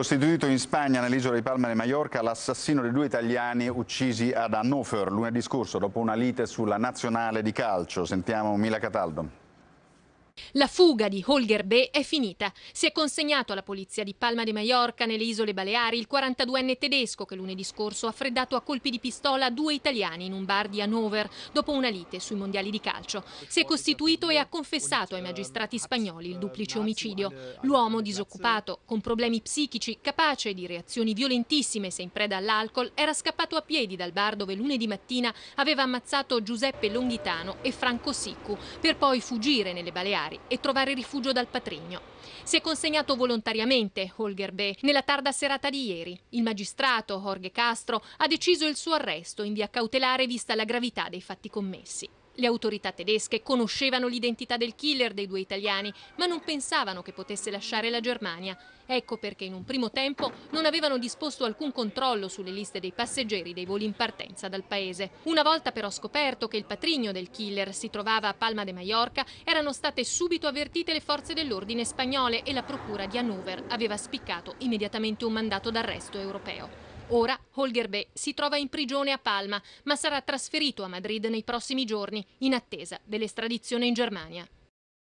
Costituito in Spagna, nell'isola di Palma de Mallorca, l'assassino di due italiani uccisi ad Hannover lunedì scorso dopo una lite sulla nazionale di calcio. Sentiamo Mila Cataldo. La fuga di Holger B. è finita. Si è consegnato alla polizia di Palma de Mallorca, nelle isole Baleari, il 42enne tedesco che lunedì scorso ha freddato a colpi di pistola due italiani in un bar di Hannover dopo una lite sui mondiali di calcio. Si è costituito e ha confessato ai magistrati spagnoli il duplice omicidio. L'uomo disoccupato, con problemi psichici, capace di reazioni violentissime se in preda all'alcol, era scappato a piedi dal bar dove lunedì mattina aveva ammazzato Giuseppe Longhitano e Franco Siccu, per poi fuggire nelle Baleari e trovare rifugio dal patrigno. Si è consegnato volontariamente Holger B. nella tarda serata di ieri. Il magistrato Jorge Castro ha deciso il suo arresto in via cautelare vista la gravità dei fatti commessi. Le autorità tedesche conoscevano l'identità del killer dei due italiani, ma non pensavano che potesse lasciare la Germania. Ecco perché in un primo tempo non avevano disposto alcun controllo sulle liste dei passeggeri dei voli in partenza dal paese. Una volta però scoperto che il patrigno del killer si trovava a Palma de Mallorca, erano state subito avvertite le forze dell'ordine spagnole e la procura di Hannover aveva spiccato immediatamente un mandato d'arresto europeo. Ora Holger Beh si trova in prigione a Palma, ma sarà trasferito a Madrid nei prossimi giorni in attesa dell'estradizione in Germania.